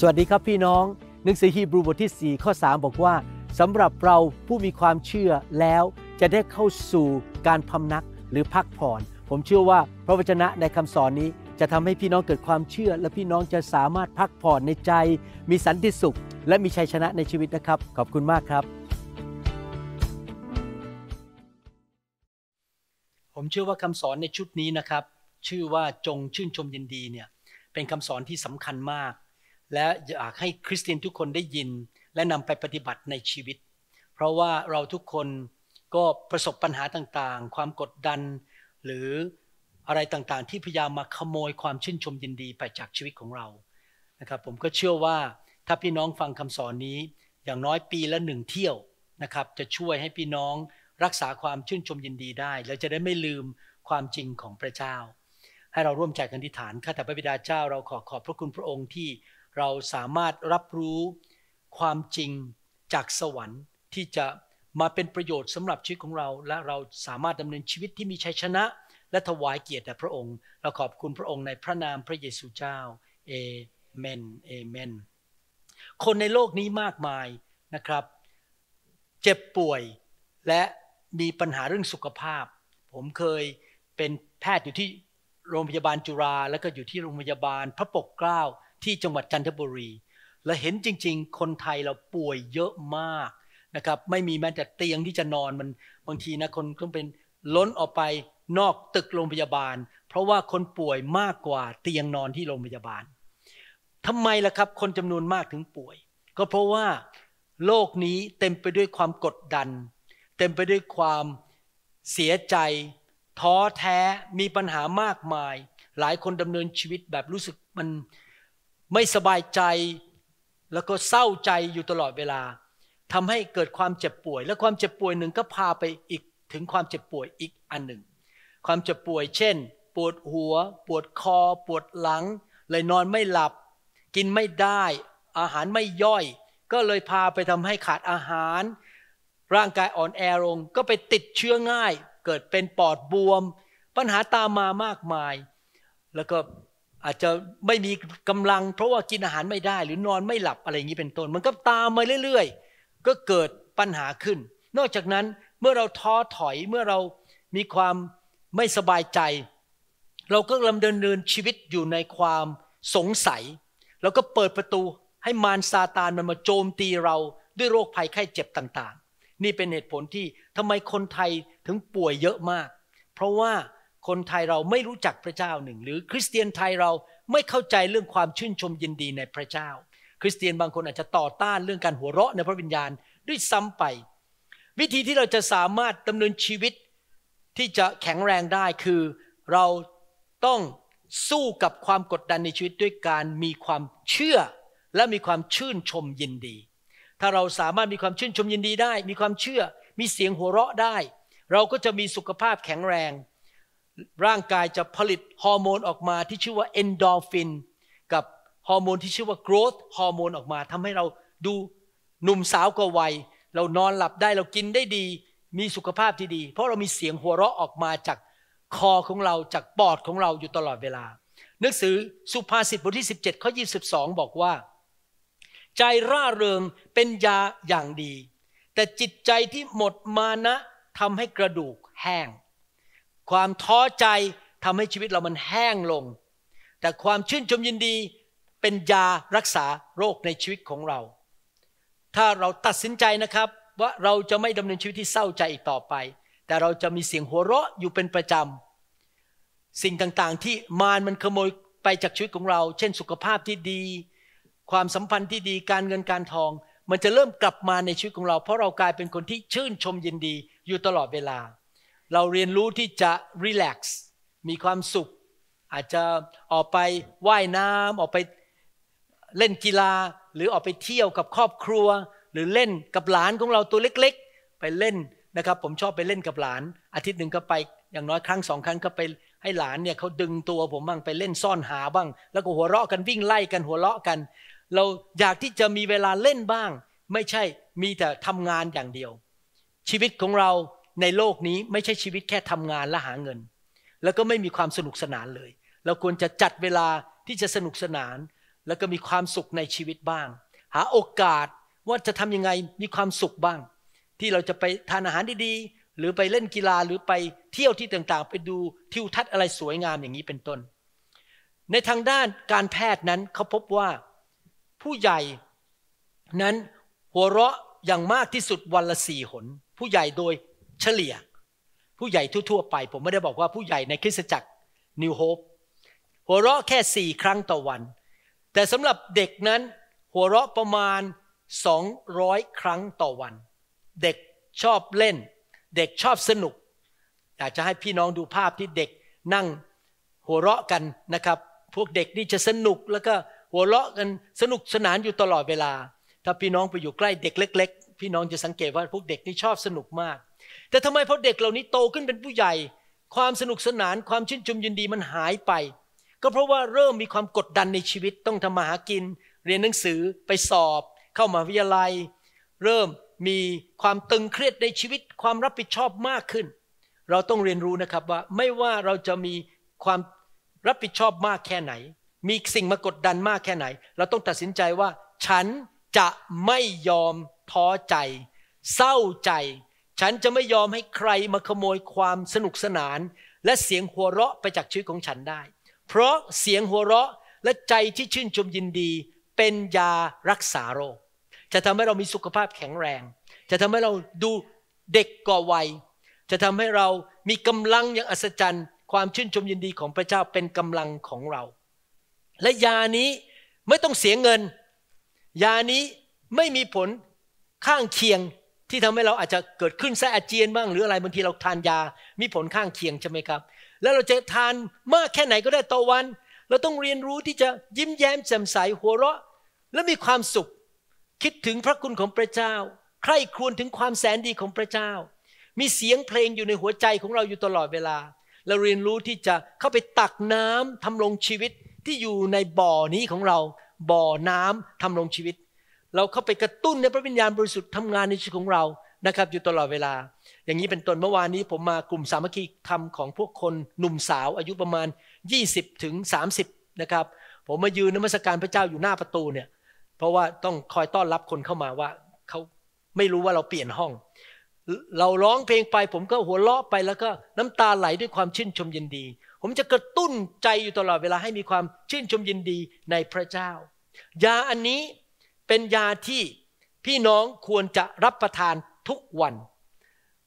สวัสดีครับพี่น้องหนังสือฮีบรูบทที่ 4 ข้อ 3 บอกว่าสำหรับเราผู้มีความเชื่อแล้ว จะได้เข้าสู่การพำนักหรือพักผ่อน ผมเชื่อว่า พระวจนะในคำสอนนี้ จะทำให้พี่น้องเกิดความเชื่อ และพี่น้องจะสามารถพักผ่อนในใจ มีสันติสุข และมีชัยชนะในชีวิตนะครับ ขอบคุณมากครับ ผมเชื่อว่าคำสอนในชุดนี้นะครับ ชื่อว่าจงชื่นชมยินดีเนี่ยเป็นคำสอนที่สำคัญมากและอยากให้คริสเตียนทุกคนได้ยิน และนำไปปฏิบัติในชีวิต เพราะว่าเราทุกคนก็ประสบปัญหาต่าง ๆ ความกดดัน หรืออะไรต่างๆ ที่พยายามมาขโมยความชื่นชมยินดีไปจากชีวิตของเรานะครับผมก็เชื่อว่าถ้าพี่น้องฟังคำสอนนี้ อย่างน้อยปีละหนึ่งเที่ยวนะครับจะช่วยให้พี่น้องรักษาความชื่นชมยินดีได้แล้วจะได้ไม่ลืมความจริงของพระเจ้า ให้เราร่วมใจกันอธิษฐานข้าแต่พระบิดาเจ้า เราขอขอบพระคุณพระองค์ที่เราสามารถรับรู้ความจริงจากสวรรค์ที่จะมาเป็นประโยชน์สำหรับชีวิตของเรา และเราสามารถดำเนินชีวิตที่มีชัยชนะ และถวายเกียรติแด่พระองค์ เราขอบคุณพระองค์ในพระนามพระเยซูเจ้าเอเมนเอเมน คนในโลกนี้มากมายนะครับ เจ็บป่วยและมีปัญหาเรื่องสุขภาพ ผมเคยเป็นแพทย์อยู่ที่โรงพยาบาลจุฬาแล้วก็อยู่ที่โรงพยาบาลพระปกเกล้าที่จังหวัดจันทบุรี และเห็นจริง ๆ คนไทยเราป่วยเยอะมากนะครับ ไม่มีแม้แต่เตียงที่จะนอนมันบางทีนะคนต้องเป็นล้นออกไปนอกตึกโรงพยาบาล เพราะว่าคนป่วยมากกว่าเตียงนอนที่โรงพยาบาล ทำไมล่ะครับ คนจำนวนมากถึงป่วย ก็เพราะว่าโลกนี้เต็มไปด้วยความกดดัน เต็มไปด้วยความเสียใจ ท้อแท้มีปัญหามากมาย หลายคนดำเนินชีวิตแบบรู้สึกมันไม่สบายใจแล้วก็เศร้าใจอยู่ตลอดเวลา ทำให้เกิดความเจ็บป่วย และความเจ็บป่วยหนึ่งก็พาไปอีกถึงความเจ็บป่วยอีกอันหนึ่งความเจ็บป่วย เช่น ปวดหัว ปวดคอ ปวดหลัง เลยนอนไม่หลับ กินไม่ได้อาหารไม่ย่อย ก็เลยพาไปทำให้ขาดอาหาร ร่างกายอ่อนแอลงก็ไปติดเชื้อง่ายเกิดเป็นปอดบวม ปัญหาตามมามากมาย แล้วก็อาจจะไม่มีกำลังเพราะว่ากินอาหารไม่ได้หรือนอนไม่หลับอะไรอย่างนี้เป็นต้นมันก็ตามมาเรื่อยๆ ก็เกิดปัญหาขึ้น นอกจากนั้นเมื่อเราท้อถอยเมื่อเรามีความไม่สบายใจ เราก็ลำเดินเดินชีวิตอยู่ในความสงสัยเราก็เปิดประตูให้มารซาตานมันมาโจมตีเราด้วยโรคภัยไข้เจ็บต่างๆ นี่เป็นเหตุผลที่ทำไมคนไทยถึงป่วยเยอะมาก เพราะว่าคนไทยเราไม่รู้จักพระเจ้าหนึ่ง หรือคริสเตียนไทยเราไม่เข้าใจเรื่องความชื่นชมยินดีในพระเจ้าคริสเตียนบางคนอาจจะต่อต้านเรื่องการหัวเราะ ในพระวิญญาณด้วยซ้ำไป วิธีที่เราจะสามารถดำเนินชีวิตที่จะแข็งแรงได้คือ เราต้องสู้กับความกดดันในชีวิตด้วยการมีความเชื่อและมีความชื่นชมยินดี ถ้าเราสามารถมีความชื่นชมยินดีได้ มีความเชื่อ มีเสียงหัวเราะได้ เราก็จะมีสุขภาพแข็งแรงร่างกายจะผลิตฮอร์โมนออกมาที่ชื่อว่าเอนโดฟิน กับฮอร์โมนที่ชื่อว่าโกรทฮอร์โมนออกมาทำให้เราดูหนุ่มสาวกว่าวัย เรานอนหลับได้ เรากินได้ดีมีสุขภาพที่ดี เพราะเรามีเสียงหัวเราะออกมาจากคอของเราจากปอดของเราอยู่ตลอดเวลาหนังสือสุภาษิตบทที่17ข้อ22 บอกว่า ใจร่าเริงเป็นยาอย่างดี แต่จิตใจที่หมดมานะทำให้กระดูกแห้งความท้อใจทำให้ชีวิตเรามันแห้งลง แต่ความชื่นชมยินดีเป็นยารักษาโรคในชีวิตของเรา ถ้าเราตัดสินใจนะครับว่าเราจะไม่ดำเนินชีวิตที่เศร้าใจอีกต่อไป แต่เราจะมีเสียงหัวเราะอยู่เป็นประจำ สิ่งต่างๆที่มารมันขโมยไปจากชีวิตของเรา เช่นสุขภาพที่ดี ความสัมพันธ์ที่ดี การเงินการทอง มันจะเริ่มกลับมาในชีวิตของเรา เพราะเรากลายเป็นคนที่ชื่นชมยินดีอยู่ตลอดเวลาเราเรียนรู้ที่จะรีแลกซ์มีความสุข อาจจะออกไป ว่ายน้ำออกไปเล่นกีฬาหรือออกไปเที่ยวกับครอบครัว หรือเล่นกับหลานของเราตัวเล็กๆ ไปเล่นนะครับ ผมชอบไปเล่นกับหลาน อาทิตย์หนึ่งก็ไป อย่างน้อยครั้งสองครั้งก็ไปให้หลานเนี่ยเขาดึงตัวผมบ้างไปเล่นซ่อนหาบ้าง แล้วก็หัวเราะกันวิ่งไล่กันหัวเราะกัน เราอยากที่จะมีเวลาเล่นบ้าง ไม่ใช่มีแต่ทำงานอย่างเดียว ชีวิตของเราในโลกนี้ไม่ใช่ชีวิตแค่ทำงานและหาเงิน แล้วก็ไม่มีความสนุกสนานเลย เราควรจะจัดเวลาที่จะสนุกสนาน แล้วก็มีความสุขในชีวิตบ้าง หาโอกาสว่าจะทำยังไงมีความสุขบ้าง ที่เราจะไปทานอาหารดีๆหรือไปเล่นกีฬาหรือไปเที่ยวที่ต่างๆ ไปดูทิวทัศน์อะไรสวยงามอย่างนี้เป็นต้น ในทางด้านการแพทย์นั้นเขาพบว่าผู้ใหญ่นั้นหัวเราะอย่างมากที่สุดวันละสี่หน ผู้ใหญ่โดยเฉลี่ยผู้ใหญ่ทั่วๆไป ผมไม่ได้บอกว่าผู้ใหญ่ในคริสตจักร นิวโฮปหัวเราะแค่สี่ครั้งต่อวัน แต่สำหรับเด็กนั้นหัวเราะประมาณ 200 ครั้งต่อวัน เด็กชอบเล่น เด็กชอบสนุกอยากจะให้พี่น้องดูภาพที่เด็กนั่งหัวเราะกันนะครับ พวกเด็กนี่จะสนุก แล้วก็หัวเราะกันสนุกสนานอยู่ตลอดเวลา ถ้าพี่น้องไปอยู่ใกล้เด็กเล็ก ๆ พี่น้องจะสังเกตว่าพวกเด็กนี่ชอบสนุกมากแต่ทำไมพอเด็กเหล่านี้โตขึ้นเป็นผู้ใหญ่ ความสนุกสนานความชื่นชมยินดีมันหายไป ก็เพราะว่าเริ่มมีความกดดันในชีวิต ต้องทำมาหากิน เรียนหนังสือไปสอบ เข้ามาวิทยาลัย เริ่มมีความตึงเครียดในชีวิต ความรับผิดชอบมากขึ้น เราต้องเรียนรู้นะครับว่าไม่ว่าเราจะมีความรับผิดชอบมากแค่ไหน มีสิ่งมากดดันมากแค่ไหน เราต้องตัดสินใจว่าฉันจะไม่ยอมท้อใจ เศร้าใจฉันจะไม่ยอมให้ใครมาขโมยความสนุกสนาน และเสียงหัวเราะไปจากชีวิตของฉันได้ เพราะเสียงหัวเราะและใจที่ชื่นชมยินดีเป็นยารักษาโรคจะทำให้เรามีสุขภาพแข็งแรง จะทำให้เราดูเด็กก่อวัย จะทำให้เรามีกำลังอย่างอัศจรรย์ ความชื่นชมยินดีของพระเจ้าเป็นกำลังของเรา และยานี้ไม่ต้องเสียเงิน ยานี้ไม่มีผลข้างเคียงที่ทำให้เราอาจจะเกิดขึ้นแสอาเจียนบ้างหรืออะไรบางทีเราทานยา มีผลข้างเคียงใช่ไหมครับ แล้วเราจะทานมากแค่ไหนก็ได้ต่อวัน เราต้องเรียนรู้ที่จะยิ้มแย้มแจ่มใสหัวเราะ และมีความสุข คิดถึงพระคุณของพระเจ้า ใคร่ครวญถึงความแสนดีของพระเจ้า มีเสียงเพลงอยู่ในหัวใจของเราอยู่ตลอดเวลาเราเรียนรู้ที่จะเข้าไปตักน้ำ ทำลงชีวิตที่อยู่ในบ่อนี้ของเราบ่อน้ำทำลงชีวิตเราเข้าไปกระตุ้นในพระวิญญาณบริสุทธิ์ทำงานในชีวิตของเรา นะครับ อยู่ตลอดเวลา อย่างนี้เป็นต้นเมื่อวานนี้ ผมมากลุ่มสามัคคีธรรมของพวกคนหนุ่มสาวอายุประมาณ 20 ถึง 30 นะครับ ผมมายืนนมัสการพระเจ้าอยู่หน้าประตูเนี่ยเพราะว่าต้องคอยต้อนรับคนเข้ามาว่าเขาไม่รู้ว่าเราเปลี่ยนห้อง เราร้องเพลงไป ผมก็หัวเราะไปแล้วก็น้ำตาไหลด้วยความชื่นชมยินดี ผมจะกระตุ้นใจอยู่ตลอดเวลาให้มีความชื่นชมยินดีในพระเจ้ายาอันนี้เป็นยาที่พี่น้องควรจะรับประทานทุกวัน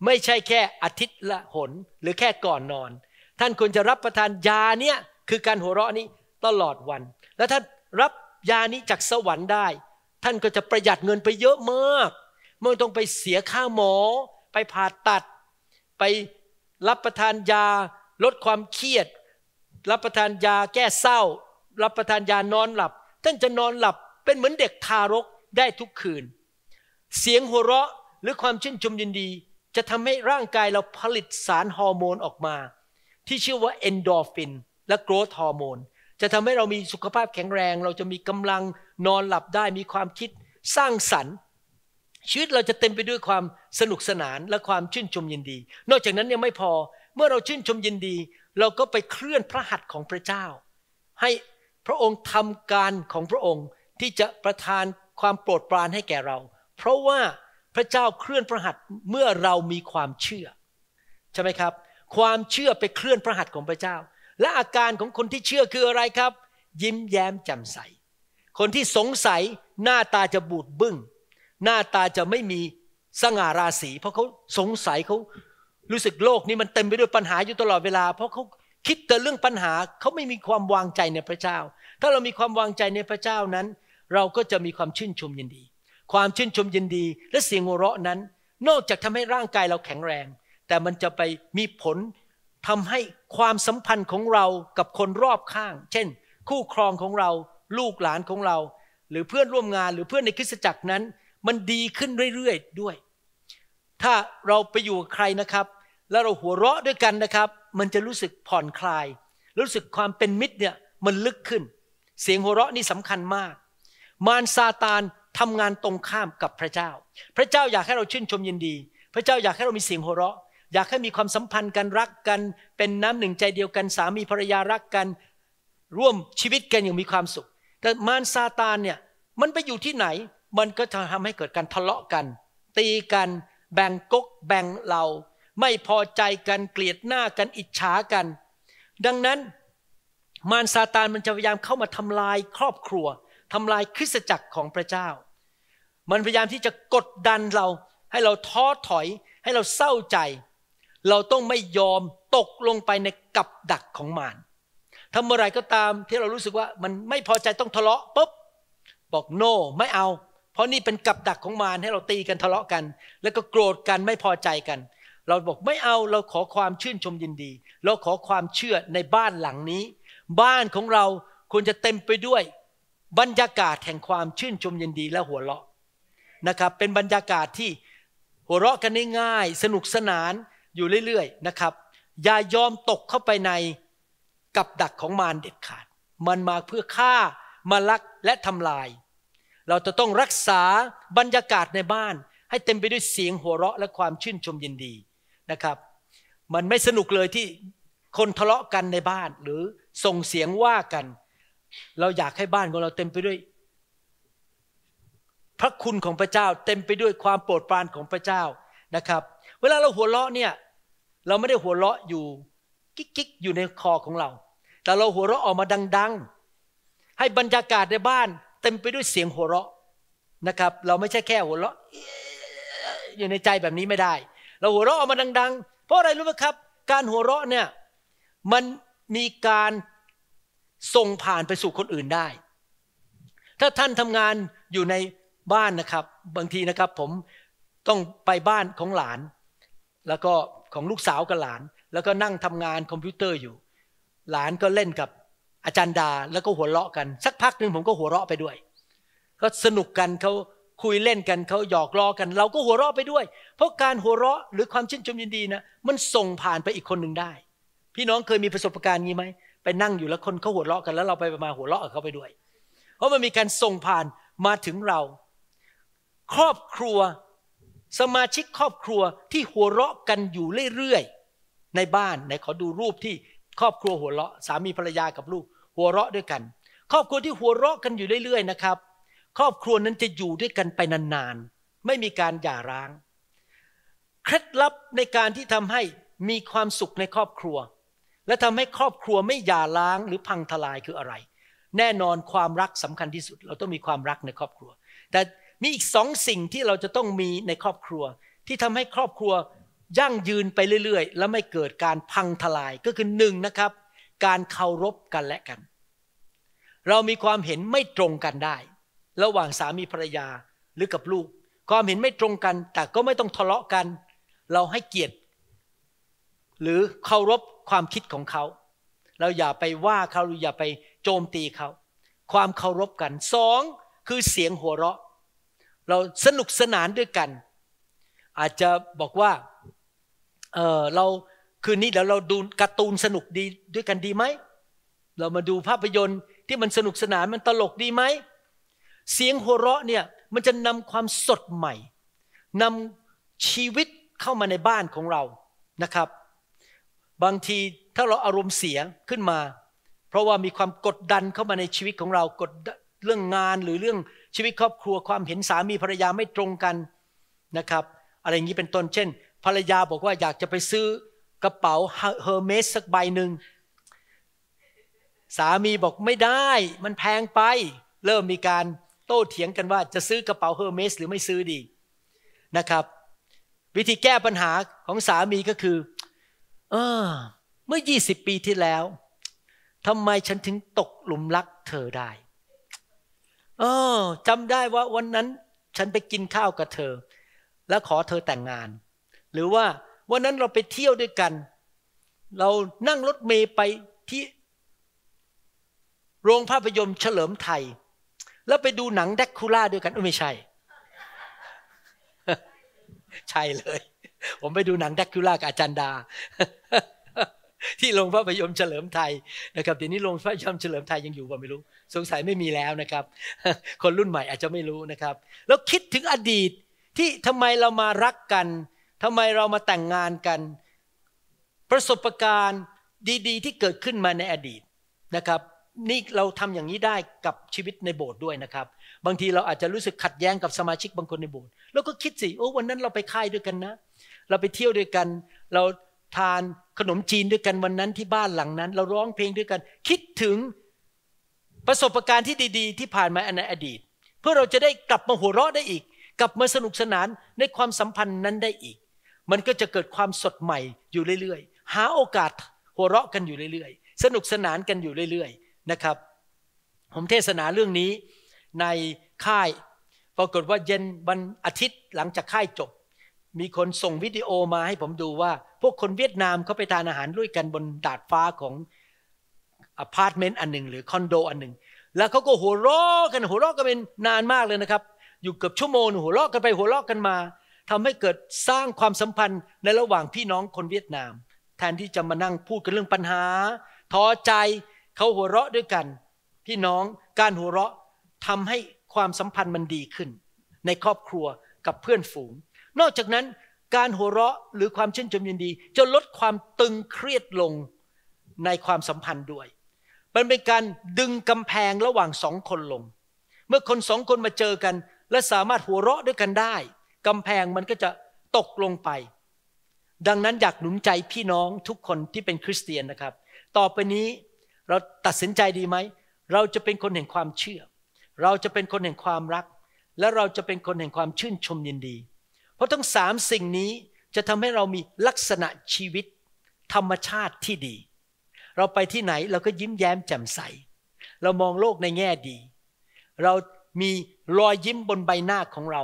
ไม่ใช่แค่อาทิตย์ละหนหรือแค่ก่อนนอน ท่านควรจะรับประทานยาเนี้ยคือการหัวเราะนี้ตลอดวัน แล้วท่านรับยานี้จากสวรรค์ได้ ท่านก็จะประหยัดเงินไปเยอะมากไม่ต้องไปเสียค่าหมอ ไปผ่าตัด ไปรับประทานยาลดความเครียด รับประทานยาแก้เศร้า รับประทานยานอนหลับ ท่านจะนอนหลับเป็นเหมือนเด็กทารกได้ทุกคืน เสียงหัวเราะหรือความชื่นชมยินดี จะทำให้ร่างกายเราผลิตสารฮอร์โมนออกมา ที่ชื่อว่าเอนโดฟิน และโกรทฮอร์โมน จะทำให้เรามีสุขภาพแข็งแรง เราจะมีกำลังนอนหลับได้มีความคิดสร้างสรรค์ ชีวิตเราจะเต็มไปด้วยความสนุกสนานและความชื่นชมยินดี นอกจากนั้นยังไม่พอเมื่อเราชื่นชมยินดี เราก็ไปเคลื่อนพระหัตถ์ของพระเจ้า ให้พระองค์ทำการของพระองค์ที่จะประทานความโปรดปรานให้แก่เรา เพราะว่าพระเจ้าเคลื่อนพระหัตถ์เมื่อเรามีความเชื่อ ใช่ไหมครับ ความเชื่อไปเคลื่อนพระหัตถ์ของพระเจ้า และอาการของคนที่เชื่อคืออะไรครับ ยิ้มแย้มแจ่มใส คนที่สงสัยหน้าตาจะบูดบึง้งหน้าตาจะไม่มีสง่าราศี เพราะเขาสงสัยเขารู้สึกโลกนี้มันเต็มไปด้วยปัญหาอยู่ตลอดเวลาเพราะเขาคิดแต่เรื่องปัญหาเขาไม่มีความวางใจในพระเจ้า ถ้าเรามีความวางใจในพระเจ้านั้นเราก็จะมีความชื่นชมยินดี ความชื่นชมยินดี และเสียงหัวเราะนั้น นอกจากทำให้ร่างกายเราแข็งแรง แต่มันจะไปมีผล ทำให้ความสัมพันธ์ของเรากับคนรอบข้าง เช่น คู่ครองของเราลูกหลานของเรา หรือเพื่อนร่วมงานหรือเพื่อนในคริสตจักรนั้น มันดีขึ้นเรื่อยๆด้วย ถ้าเราไปอยู่กับใครนะครับ แล้วเราหัวเราะด้วยกันนะครับ มันจะรู้สึกผ่อนคลาย รู้สึกความเป็นมิตรเนี่ยมันลึกขึ้น เสียงหัวเราะนี่สำคัญมากมารซาตานทำงานตรงข้ามกับพระเจ้า พระเจ้าอยากให้เราชื่นชมยินดี พระเจ้าอยากให้เรามีเสียงโหเราะอยากให้มีความสัมพันธ์กันรักกัน เป็นน้ำหนึ่งใจเดียวกัน สามีภรรยารักกัน ร่วมชีวิตกันอย่างมีความสุข แต่มารซาตานเนี่ยมันไปอยู่ที่ไหน มันก็จะทำให้เกิดการทะเลาะกัน ตีกัน แบ่งกกแบ่งเรา ไม่พอใจกัน เกลียดหน้ากัน อิจฉากัน ดังนั้นมารซาตานมันจะพยายามเข้ามาทำลายครอบครัวทำลายคริสตจักรของพระเจ้า มันพยายามที่จะกดดันเรา ให้เราท้อถอย ให้เราเศร้าใจ เราต้องไม่ยอมตกลงไปในกับดักของมารทำเมื่อไรก็ตามที่เรารู้สึกว่ามันไม่พอใจต้องทะเลาะปุ๊บ บอกโ no ไม่เอา เพราะนี่เป็นกับดักของมารให้เราตีกันทะเลาะกัน แล้วก็โกรธกันไม่พอใจกัน เราบอกไม่เอา เราขอความชื่นชมยินดี เราขอความเชื่อในบ้านหลังนี้ บ้านของเราควรจะเต็มไปด้วยบรรยากาศแห่งความชื่นชมยินดีและหัวเราะนะครับ เป็นบรรยากาศที่หัวเราะกันง่ายสนุกสนานอยู่เรื่อยๆนะครับ อย่ายอมตกเข้าไปในกับดักของมารเด็ดขาด มันมาเพื่อฆ่ามาลักและทำลาย เราจะต้องรักษาบรรยากาศในบ้านให้เต็มไปด้วยเสียงหัวเราะ และความชื่นชมยินดีนะครับ มันไม่สนุกเลยที่คนทะเลาะกันในบ้านหรือส่งเสียงว่ากันเราอยากให้บ้านของเราเต็มไปด้วย พระคุณของพระเจ้าเต็มไปด้วยความโปรดปรานของพระเจ้านะครับ เวลาเราหัวเราะเนี่ย เราไม่ได้หัวเราะอยู่กิ๊กๆอยู่ในคอของเรา แต่เราหัวเราะออกมาดังๆ ให้บรรยากาศในบ้าน เต็มไปด้วยเสียงหัวเราะนะครับ เราไม่ใช่แค่หัวเราะ อยู่ในใจแบบนี้ไม่ได้ เราหัวเราะออกมาดัง ๆ เพราะอะไรรู้ไหมครับ การหัวเราะเนี่ยมันมีการส่งผ่านไปสู่คนอื่นได้ ถ้าท่านทำงานอยู่ในบ้านนะครับ บางทีนะครับผมต้องไปบ้านของหลาน แล้วก็ของลูกสาวกับหลาน แล้วก็นั่งทำงานคอมพิวเตอร์อยู่ หลานก็เล่นกับอาจารย์ดาแล้วก็หัวเราะกัน สักพักหนึ่งผมก็หัวเราะไปด้วย ก็สนุกกันเขาคุยเล่นกันเขาหยอกล้อกัน เราก็หัวเราะไปด้วย เพราะการหัวเราะ หรือความชื่นชมยินดีนะมันส่งผ่านไปอีกคนหนึ่งได้ พี่น้องเคยมีประสบการณ์งี้ไหมไปนั่งอยู่แล้วคนเขาหัวเราะกันแล้วเราไปมาหัวเราะกับเขาไปด้วย เพราะมันมีการส่งผ่านมาถึงเรา ครอบครัวสมาชิกครอบครัวที่หัวเราะกันอยู่เรื่อยๆในบ้านไหนขอดูรูปที่ครอบครัวหัวเราะสามีภรรยากับลูกหัวเราะด้วยกัน ครอบครัวที่หัวเราะกันอยู่เรื่อยๆ นะครับ ครอบครัวนั้นจะอยู่ด้วยกันไปนานๆไม่มีการหย่าร้างเคล็ดลับในการที่ทำให้มีความสุขในครอบครัวและทำให้ครอบครัวไม่หย่าร้างหรือพังทลายคืออะไร แน่นอนความรักสำคัญที่สุดเราต้องมีความรักในครอบครัว แต่มีอีกสองสิ่งที่เราจะต้องมีในครอบครัวที่ทำให้ครอบครัวยั่งยืนไปเรื่อย ๆ และไม่เกิดการพังทลายก็คือหนึ่งนะครับ การเคารพกันและกัน เรามีความเห็นไม่ตรงกันได้ ระหว่างสามีภรรยาหรือกับลูกความเห็นไม่ตรงกันแต่ก็ไม่ต้องทะเลาะกัน เราให้เกียรติหรือเคารพความคิดของเขาเราอย่าไปว่าเขาหรืออย่าไปโจมตีเขาความเคารพกันสองคือเสียงหัวเราะ เราสนุกสนานด้วยกัน อาจจะบอกว่าเออเราคืนนี้เดี๋ยวเราดูการ์ตูนสนุกดีด้วยกันดีไหมเรามาดูภาพยนตร์ที่มันสนุกสนานมันตลกดีไหมเสียงหัวเราะเนี่ยมันจะนำความสดใหม่นำชีวิตเข้ามาในบ้านของเรานะครับบางทีถ้าเราอารมณ์เสียขึ้นมา เพราะว่ามีความกดดันเข้ามาในชีวิตของเรากดเรื่องงานหรือเรื่องชีวิตครอบครัวความเห็นสามีภรรยาไม่ตรงกันนะครับ อะไรอย่างนี้เป็นต้นเช่น ภรรยาบอกว่าอยากจะไปซื้อกระเป๋าเฮอร์เมสสักใบหนึ่งสามีบอกไม่ได้มันแพงไปเริ่มมีการโต้เถียงกันว่าจะซื้อกระเป๋าเฮอร์เมส หรือไม่ซื้อดีนะครับ วิธีแก้ปัญหาของสามีก็คือเออเมื่อยี่สิบปี ที่ แล้ว ทำไม ฉัน ถึง ตก หลุม รัก เธอ ได้เออจำ ได้ ว่า วัน นั้น ฉัน ไป กิน ข้าว กับ เธอ และขอ เธอ แต่งงาน หรือว่า วัน นั้น เรา ไป เที่ยว ด้วยกัน เรานั่ง รถเมย์ไปที่ โรงภาพยนตร์เฉลิมไทย แล้วไปดูหนังแดกคูล่า ด้วยกันไม่ใช่ ใช่เลยผมไปดูหนังดักคิล่ากับอาจารย์ดา ที่โรงภาพยนตร์เฉลิมไทยนะครับเดี๋ยวนี้โรงภาพยนตร์เฉลิมไทยยังอยู่ป่าไม่รู้ สงสัยไม่มีแล้วนะครับ คนรุ่นใหม่อาจจะไม่รู้นะครับ แล้วคิดถึงอดีตที่ทำไมเรามารักกัน ทำไมเรามาแต่งงานกัน ประสบการณ์ดี ๆ ที่เกิดขึ้นมาในอดีตนะครับ นี่เราทำอย่างนี้ได้กับชีวิตในโบสถ์ด้วยนะครับ บางทีเราอาจจะรู้สึกขัดแย้งกับสมาชิกบางคนในโบสถ์แล้วก็คิดสิโอ้วันนั้นเราไปค่ายด้วยกันนะเราไปเที่ยวด้วยกัน เราทานขนมจีนด้วยกันวันนั้นที่บ้านหลังนั้น เราร้องเพลงด้วยกัน คิดถึงประสบการณ์ที่ดีๆ ที่ผ่านมาในอดีต เพื่อเราจะได้กลับมาหัวเราะได้อีกกลับมาสนุกสนานในความสัมพันธ์นั้นได้อีก มันก็จะเกิดความสดใหม่อยู่เรื่อยๆ หาโอกาสหัวเราะกันอยู่เรื่อยๆ สนุกสนานกันอยู่เรื่อยๆ นะครับผมเทศนาเรื่องนี้ในค่ายปรากฏว่าเย็นวัน อาทิตย์หลังจากค่ายจบมีคนส่งวิดีโอมาให้ผมดูว่า พวกคนเวียดนามเขาไปทานอาหารด้วยกันบนดาดฟ้าของอพาร์ตเมนต์อันหนึ่งหรือคอนโดอันหนึ่งแล้วเขาก็หัวเราะกันหัวเราะกันเป็นนานมากเลยนะครับ อยู่เกือบชั่วโมงหัวเราะกันไปหัวเราะกันมา ทำให้เกิดสร้างความสัมพันธ์ในระหว่างพี่น้องคนเวียดนาม แทนที่จะมานั่งพูดกันเรื่องปัญหา ท้อใจเขาหัวเราะด้วยกันพี่น้องการหัวเราะทำให้ความสัมพันธ์มันดีขึ้น ในครอบครัวกับเพื่อนฝูงนอกจากนั้นการหัวเราะหรือความชื่นชมยินดี จะลดความตึงเครียดลงในความสัมพันธ์ด้วย มันเป็นการดึงกำแพงระหว่างสองคนลง เมื่อคนสองคนมาเจอกัน และสามารถหัวเราะด้วยกันได้กำแพงมันก็จะตกลงไป ดังนั้นอยากหนุนใจพี่น้องทุกคนที่เป็นคริสเตียนนะครับ ต่อไปนี้เราตัดสินใจดีไหม เราจะเป็นคนแห่งความเชื่อ เราจะเป็นคนแห่งความรัก และเราจะเป็นคนแห่งความชื่นชมยินดีเพราะทั้งสามสิ่งนี้จะทำให้เรามีลักษณะชีวิต ธรรมชาติที่ดี เราไปที่ไหนเราก็ยิ้มแย้มแจ่มใส เรามองโลกในแง่ดี เรามีรอยยิ้มบนใบหน้าของเรา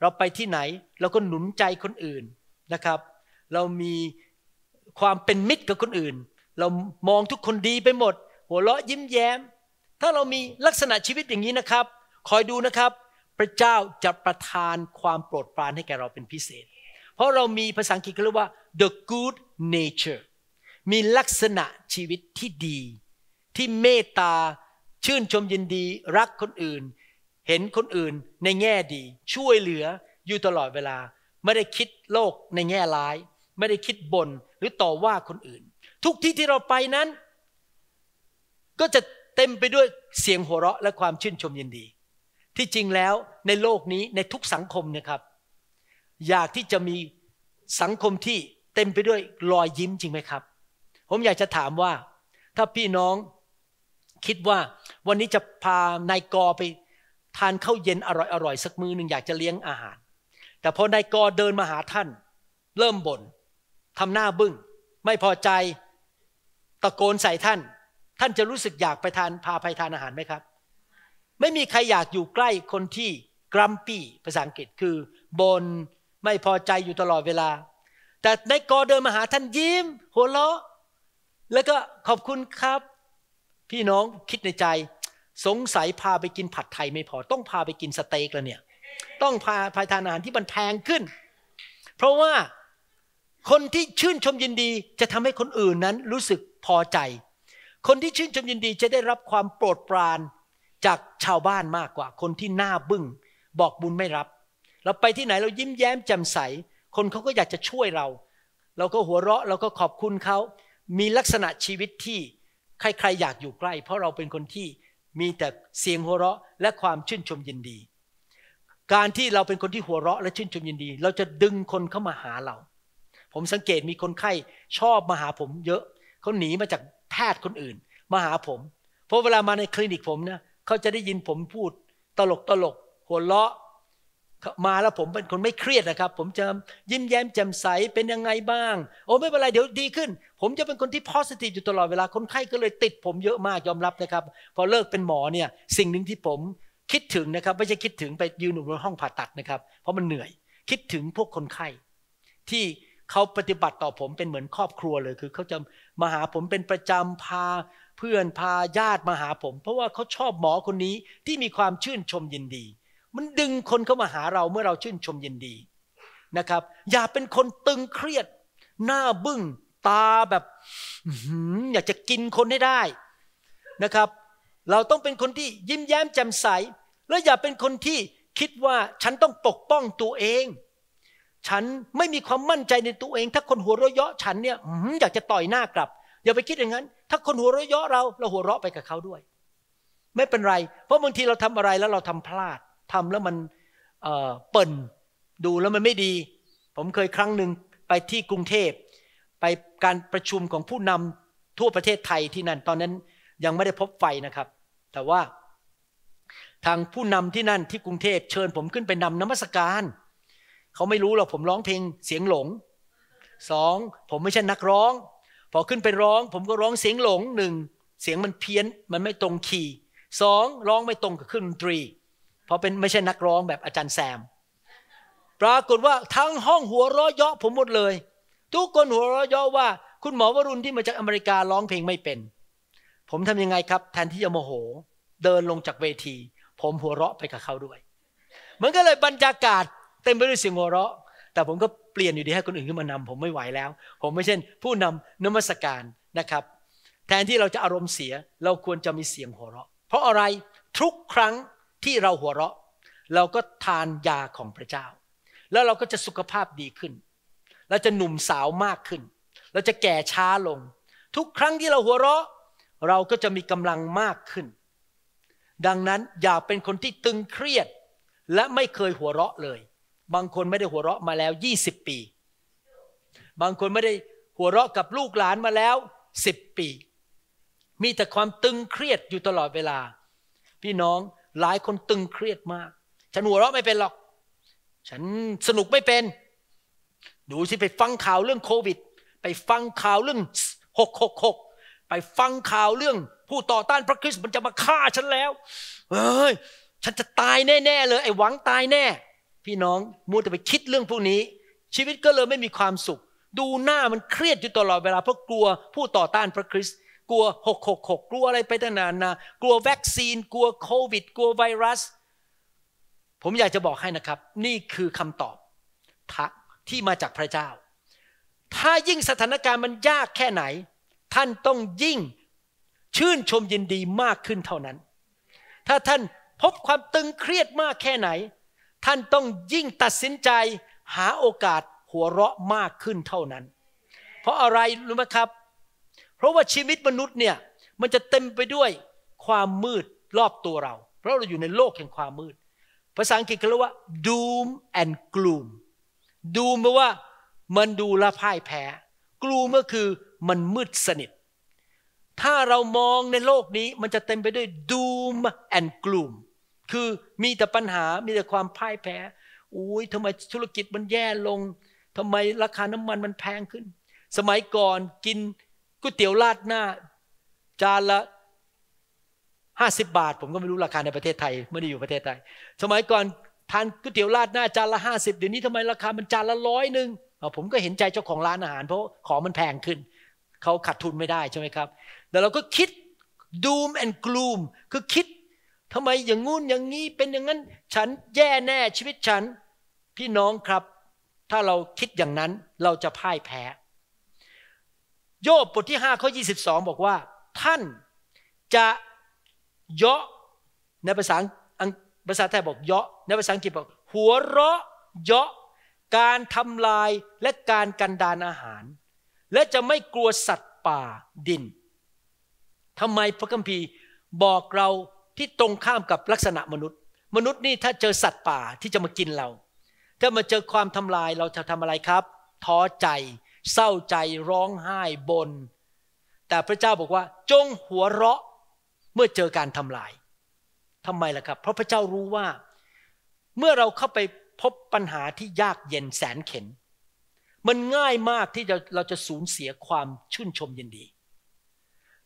เราไปที่ไหนเราก็หนุนใจคนอื่นนะครับ เรามีความเป็นมิตรกับคนอื่น เรามองทุกคนดีไปหมด หัวเราะยิ้มแย้ม ถ้าเรามีลักษณะชีวิตอย่างนี้นะครับ คอยดูนะครับพระเจ้าจะประทานความโปรดปรานให้แก่เราเป็นพิเศษ เพราะเรามีภาษาอังกฤษเขาเรียกว่า the good nature มีลักษณะชีวิตที่ดี ที่เมตตาชื่นชมยินดี รักคนอื่น เห็นคนอื่นในแง่ดี ช่วยเหลืออยู่ตลอดเวลา ไม่ได้คิดโลกในแง่ร้าย ไม่ได้คิดบน่นหรือต่อว่าคนอื่น ทุกที่ที่เราไปนั้น ก็จะเต็มไปด้วยเสียงหัวเราะ และความชื่นชมยินดีที่จริงแล้วในโลกนี้ในทุกสังคมนะครับ อยากที่จะมีสังคมที่เต็มไปด้วยรอยยิ้มจริงไหมครับ ผมอยากจะถามว่า ถ้าพี่น้องคิดว่าวันนี้จะพานายกอไปทานข้าวเย็นอร่อยๆ สักมือหนึ่งอยากจะเลี้ยงอาหาร แต่พอนายกอเดินมาหาท่านเริ่มบน่นทำหน้าบึง้ง ไม่พอใจตะโกนใส่ท่าน ท่านจะรู้สึกอยากไปทานพาไปทานอาหารไหมครับไม่มีใครอยากอยู่ใกล้คนที่กรัมปี้ภาษาอังกฤษคือ บนไม่พอใจอยู่ตลอดเวลา แต่ในกอเดินมาหาท่านยิ้ม หัวเราะแล้วก็ขอบคุณครับ พี่น้องคิดในใจ สงสัยพาไปกินผัดไทยไม่พอต้องพาไปกินสเต็กแล้วเนี่ย ต้องพาพายทานอาหารที่มันแพงขึ้น เพราะว่าคนที่ชื่นชมยินดีจะทำให้คนอื่นนั้นรู้สึกพอใจ คนที่ชื่นชมยินดีจะได้รับความโปรดปรานจากชาวบ้านมากกว่า คนที่หน้าบึง้ง บอกบุญไม่รับเราไปที่ไหนเรายิ้มแย้มแจ่มใส คนเขาก็อยากจะช่วยเรา เราก็หัวเราะเราก็ขอบคุณเขา มีลักษณะชีวิตที่ใครๆอยากอยู่ใกล้ เพราะเราเป็นคนที่มีแต่เสียงหัวเราะและความชื่นชมยินดี การที่เราเป็นคนที่หัวเราะและชื่นชมยินดี เราจะดึงคนเข้ามาหาเรา ผมสังเกตมีคนไข้ชอบมาหาผม เยอะเขาหนีมาจากแพทย์คนอื่นมาหาผมเพราะเวลามาในคลินิกผมนะเขาจะได้ยินผมพูดตลกตลกหัวเราะ มาแล้วผมเป็นคนไม่เครียดนะครับ ผมจะยิ้มแย้มแจ่มใสเป็นยังไงบ้าง โอ้ไม่เป็นไร เดี๋ยวดีขึ้น ผมจะเป็นคนที่ positive อยู่ตลอดเวลา คนไข้ก็เลยติดผมเยอะมากยอมรับนะครับ พอเลิกเป็นหมอเนี่ย สิ่งหนึ่งที่ผมคิดถึงนะครับไม่ใช่คิดถึง ไปยืนอยู่บนห้องผ่าตัดนะครับ เพราะมันเหนื่อยคิดถึงพวกคนไข้ ที่เขาปฏิบัติต่อผมเป็นเหมือนครอบครัวเลยคือเขาจะมาหาผมเป็นประจำพาเพื่อนพาญาติ มาหาผม เพราะว่าเขาชอบหมอคนนี้ที่มีความชื่นชมยินดี มันดึงคนเข้ามาหาเราเมื่อเราชื่นชมยินดีนะครับ อย่าเป็นคนตึงเครียด หน้าบึง้งตาแบบ อยากจะกินคนให้ได้นะครับ เราต้องเป็นคนที่ยิ้มแย้มแจ่มใส และอย่าเป็นคนที่คิดว่าฉันต้องปกป้องตัวเอง ฉันไม่มีความมั่นใจในตัวเอง ถ้าคนหัวเราะเยาะฉันเนี่ยอยากจะต่อยหน้ากลับ อย่าไปคิดอย่างนั้นถ้าคนหัวเราะเยาะเราเราหัวเราะไปกับเขาด้วย ไม่เป็นไร เพราะบางทีเราทำอะไรแล้วเราทำพลาดทำแล้วมันเเปิ่นดูแล้วมันไม่ดี ผมเคยครั้งหนึ่งไปที่กรุงเทพ ไปการประชุมของผู้นำทั่วประเทศไทยที่นั่นตอนนั้นยังไม่ได้พบไฟนะครับ แต่ว่าทางผู้นำที่นั่นที่กรุงเทพเชิญผมขึ้นไปนำนมัสการ เขาไม่รู้หรอกผมร้องเพลงเสียงหลงสองผมไม่ใช่นักร้องพอขึ้นไปร้องผมก็ร้องเสียงหลงหนึ่งเสียงมันเพี้ยนมันไม่ตรงคีย์สองร้องไม่ตรงกับเครื่องดนตรีเพราะเป็นไม่ใช่นักร้องแบบอาจารย์แซมปรากฏว่าทั้งห้องหัวเราะเยาะผมหมดเลย ทุกคนหัวเราะเยาะว่า คุณหมอวรุณที่มาจากอเมริการ้องเพลงไม่เป็น ผมทำยังไงครับ แทนที่จะโมโห เดินลงจากเวที ผมหัวเราะไปกับเขาด้วยมันก็เลยบรรยากาศ เต็มไปด้วยเสียงหัวเราะ แต่ผมก็ปลี่ยนอยู่ดีให้คนอื่นขึ้นมานำผมไม่ไหวแล้ว ผมไม่เช่น ผู้นำนมัสการนะครับ แทนที่เราจะอารมณ์เสีย เราควรจะมีเสียงหัวเราะ เพราะอะไรทุกครั้งที่เราหัวเราะ เราก็ทานยาของพระเจ้า แล้วเราก็จะสุขภาพดีขึ้น เราจะหนุ่มสาวมากขึ้น เราจะแก่ช้าลง ทุกครั้งที่เราหัวเราะ เราก็จะมีกำลังมากขึ้น ดังนั้นอย่าเป็นคนที่ตึงเครียดและไม่เคยหัวเราะเลยบางคนไม่ได้หัวเราะมาแล้ว20ปี บางคนไม่ได้หัวเราะกับลูกหลานมาแล้ว 10 ปี มีแต่ความตึงเครียดอยู่ตลอดเวลา พี่น้องหลายคนตึงเครียดมาก ฉันหัวเราะไม่เป็นหรอก ฉันสนุกไม่เป็น ดูสิไปฟังข่าวเรื่องโควิด ไปฟังข่าวเรื่องหกหกหกไปฟังข่าวเรื่อง ผู้ต่อต้านพระคริสต์มันจะมาฆ่าฉันแล้วเอ้ย ฉันจะตายแน่ๆเลย ไอ้หวังตายแน่พี่น้องมัวแต่ไปคิดเรื่องพวกนี้ ชีวิตก็เลยไม่มีความสุข ดูหน้ามันเครียดอยู่ตลอดเวลา เพราะกลัวผู้ต่อต้านพระคริสต์ กลัวหกหกหกกลัวอะไรไปตั้งนานนะกลัววัคซีน กลัวโควิด กลัวไวรัส ผมอยากจะบอกให้นะครับ นี่คือคำตอบทักที่มาจากพระเจ้า ถ้ายิ่งสถานการณ์มันยากแค่ไหน ท่านต้องยิ่งชื่นชมยินดีมากขึ้นเท่านั้น ถ้าท่านพบความตึงเครียดมากแค่ไหนท่านต้องยิ่งตัดสินใจหาโอกาสหัวเราะมากขึ้นเท่านั้น เพราะอะไรรู้ไหมครับ เพราะว่าชีวิตมนุษย์เนี่ยมันจะเต็มไปด้วยความมืดรอบตัวเรา เพราะเราอยู่ในโลกแห่งความมืด ภาษาอังกฤษเขาเรียกว่า doom and gloom doom แปลว่า มันดูละพ่ายแพ้ gloom ก็คือมันมืดสนิท ถ้าเรามองในโลกนี้มันจะเต็มไปด้วย doom and gloom คือมีแต่ปัญหา มีแต่ความพ่ายแพ้ อุ้ยทำไมธุรกิจมันแย่ลงทำไมราคาน้ำมันมันแพงขึ้น สมัยก่อนกินก๋วยเตี๋ยวราดหน้าจานละห้าสิบบาท ผมก็ไม่รู้ราคาในประเทศไทยไม่ได้อยู่ประเทศไทย สมัยก่อนทานก๋วยเตี๋ยวราดหน้าจานละห้าสิบเดี๋ยวนี้ทำไมราคามันจานละร้อยหนึ่งผมก็เห็นใจเจ้าของร้านอาหารเพราะของมันแพงขึ้นเขาขาดทุนไม่ได้ใช่ไหมครับ แต่เราก็คิด doom and gloom คือคิดทำไมอย่างงู้นอย่างนี้เป็นอย่างนั้น ฉันแย่แน่ชีวิตฉันพี่น้องครับ ถ้าเราคิดอย่างนั้น เราจะพ่ายแพ้ โยบบทที่5ข้อ22 บอกว่า ท่านจะเยาะในภาษาภาษาไทยบอกเยาะในภาษาอังกฤษบอกหัวเราะเยาะการทำลายและการกันดานอาหาร และจะไม่กลัวสัตว์ป่าดินทำไมพระคัมภีร์บอกเราที่ตรงข้ามกับลักษณะมนุษย์ มนุษย์นี่ถ้าเจอสัตว์ป่าที่จะมากินเรา ถ้ามาเจอความทำลายเราจะทำอะไรครับ ท้อใจ เศร้าใจร้องไห้บน่นแต่พระเจ้าบอกว่า จงหัวเราะเมื่อเจอการทำลายทำไมล่ะครับ เพราะพระเจ้ารู้ว่าเมื่อเราเข้าไปพบปัญหาที่ยากเย็นแสนเข็นมันง่ายมากที่จะเราจะสูญเสียความชื่นชมยินดี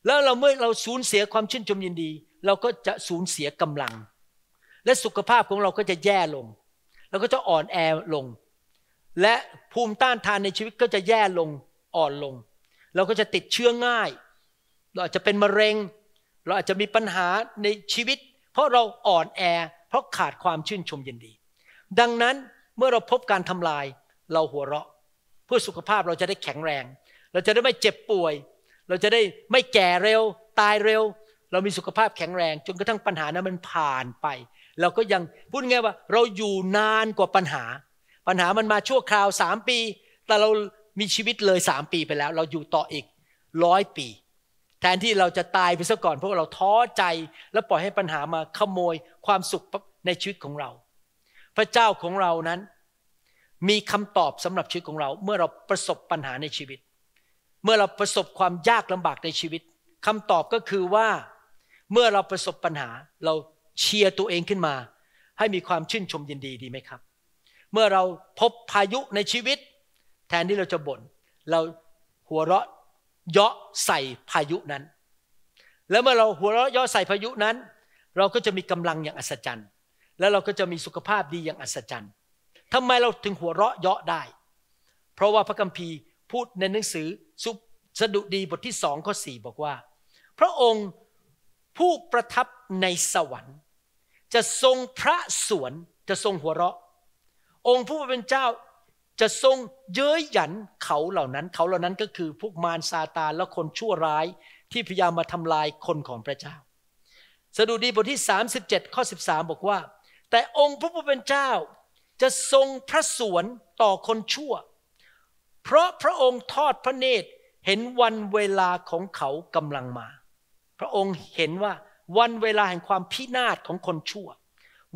แล้วเราเมื่อเราสูญเสียความชื่นชมยินดีเราก็จะสูญเสียกำลัง และสุขภาพของเราก็จะแย่ลง เราก็จะอ่อนแอลง และภูมิต้านทานในชีวิตก็จะแย่ลงอ่อนลง เราก็จะติดเชื้อง่าย เราอาจจะเป็นมะเร็ง เราอาจจะมีปัญหาในชีวิต เพราะเราอ่อนแอ เพราะขาดความชื่นชมยินดี ดังนั้นเมื่อเราพบการทำลายเราหัวเราะ เพื่อสุขภาพเราจะได้แข็งแรง เราจะได้ไม่เจ็บป่วย เราจะได้ไม่แก่เร็ว ตายเร็วเรามีสุขภาพแข็งแรงจนกระทั่งปัญหานั้นมันผ่านไป เราก็ยัง พูดไงว่า เราอยู่นานกว่าปัญหา ปัญหามันมาชั่วคราวสามปี แต่เรามีชีวิตเลยสามปีไปแล้ว เราอยู่ต่ออีกร้อยปี แทนที่เราจะตายไปซะก่อน เพราะเราท้อใจแล้วปล่อยให้ปัญหามาขโมยความสุขในชีวิตของเรา พระเจ้าของเรานั้นมีคำตอบสำหรับชีวิตของเรา เมื่อเราประสบปัญหาในชีวิต เมื่อเราประสบความยากลำบากในชีวิตคำตอบก็คือว่าเมื่อเราประสบปัญหาเราเชียร์ตัวเองขึ้นมา ให้มีความชื่นชมยินดีดีไหมครับ เมื่อเราพบพายุในชีวิต แทนที่เราจะบน่นเราหัวเราะเยาะใส่พายุนั้น แล้วเมื่อเราหัวเราะเยาะใส่พายุนั้น เราก็จะมีกำลังอย่างอัศจรรย์แล้วเราก็จะมีสุขภาพดีอย่างอัศจรรย์ทำไมเราถึงหัวเราะเยาะได้ เพราะว่าพระคัมภีร์พูดในหนังสือสุสดุดีบทที่สองข้อสี่บอกว่า พระองค์ผู้ประทับในสวรรค์จะทรงพระสวน จะทรงหัวเราะ องค์ผู้เป็นเจ้าจะทรงเย้ยหยันเขาเหล่านั้นเขาเหล่านั้นก็คือพวกมารซาตานและคนชั่วร้ายที่พยายามมาทำลายคนของพระเจ้า สดุดีบทที่37ข้อ13 บอกว่า แต่องค์พระผู้เป็นเจ้าจะทรงพระสวน ต่อคนชั่ว เพราะพระองค์ทอดพระเนตรเห็นวันเวลาของเขากำลังมาพระองค์เห็นว่าวันเวลาแห่งความพินาศของคนชั่ว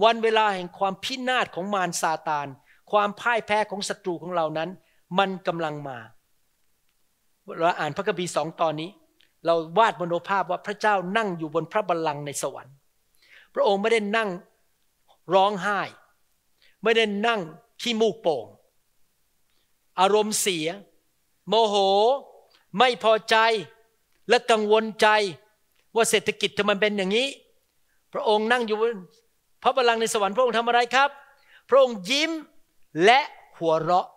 วันเวลาแห่งความพินาศของมารซาตานความพ่ายแพ้ของศัตรูของเรานั้น มันกำลังมาเราอ่านพระคัมภีร์สองตอนนี้ เราวาดมโนภาพว่าพระเจ้านั่งอยู่บนพระบัลลังก์ในสวรรค์ พระองค์ไม่ได้นั่งร้องไห้ ไม่ได้นั่งขี้มูกโป่งอารมณ์เสีย โมโห ไม่พอใจและกังวลใจว่าเศรษฐกิจทำไมเป็นอย่างนี้ พระองค์นั่งอยู่พระบัลลังก์ในสวรรค์พระองค์ทำอะไรครับ พระองค์ยิ้มและหัวเราะ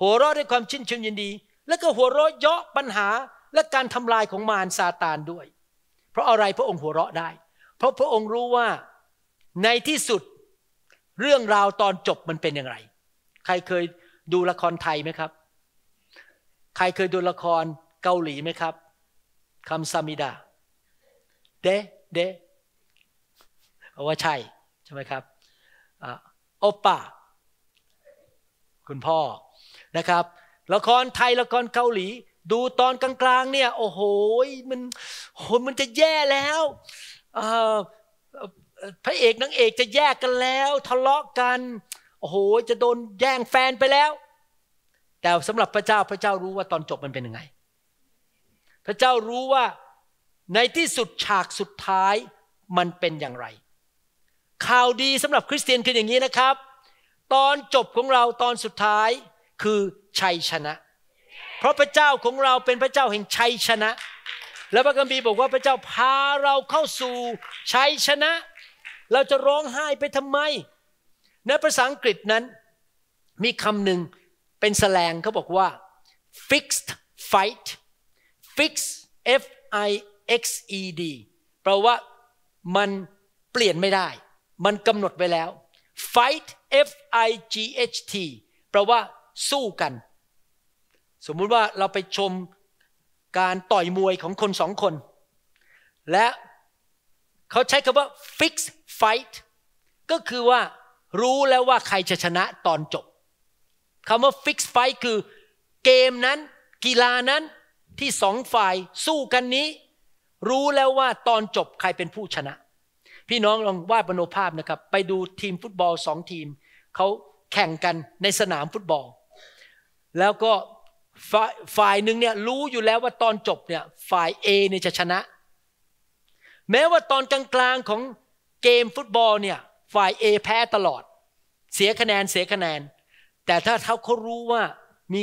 หัวเราะด้วยความชื่นชมยินดี แล้วก็หัวเราะเยาะปัญหาและการทำลายของมารซาตานด้วย เพราะอะไรพระองค์หัวเราะได้ เพราะพระองค์รู้ว่าในที่สุดเรื่องราวตอนจบมันเป็นอย่างไร ใครเคยดูละครไทยไหมครับ ใครเคยดูละครเกาหลีไหมครับคำซามิดาเดเดเพราะว่าใช่ใช่ไหมครับโอป้าคุณพ่อนะครับ ละครไทยละครเกาหลี ดูตอนกลางๆเนี่ย โอ้โห มันโหมันจะแย่แล้ว พระเอกนางเอกจะแยกกันแล้วทะเลาะกัน โอ้โห จะโดนแย่งแฟนไปแล้ว แต่สำหรับพระเจ้าพระเจ้ารู้ว่าตอนจบมันเป็นยังไง พระเจ้ารู้ว่าในที่สุดฉากสุดท้ายมันเป็นอย่างไร ข่าวดีสำหรับคริสเตียนคืออย่างนี้นะครับ ตอนจบของเราตอนสุดท้ายคือชัยชนะ เพราะพระเจ้าของเราเป็นพระเจ้าแห่งชัยชนะ แล้วพระคัมภีร์บอกว่าพระเจ้าพาเราเข้าสู่ชัยชนะ เราจะร้องไห้ไปทำไมในภาษาอังกฤษนั้นมีคำหนึ่งเป็นแสลงเขาบอกว่า fixed fight fix f i xed แปลว่ามันเปลี่ยนไม่ได้ มันกำหนดไว้แล้ว fight f i g h t แปลว่าสู้กัน สมมุติว่าเราไปชมการต่อยมวยของคนสองคน และเขาใช้คำว่า fix fight ก็คือว่ารู้แล้วว่าใครจะชนะตอนจบคำว่า fix fight คือเกมนั้น กีฬานั้นที่สองฝ่ายสู้กันนี้รู้แล้วว่าตอนจบใครเป็นผู้ชนะ พี่น้องลองวาดมโนภาพนะครับ ไปดูทีมฟุตบอลสองทีมเขาแข่งกันในสนามฟุตบอล แล้วก็ฝ่ายหนึ่งเนี่ยรู้อยู่แล้วว่าตอนจบเนี่ยฝ่าย A เนี่ยจะชนะ แม้ว่าตอนกลางๆของเกมฟุตบอลเนี่ยฝ่าย A แพ้ตลอด เสียคะแนนเสียคะแนน แต่ถ้าเขาเขารู้ว่ามี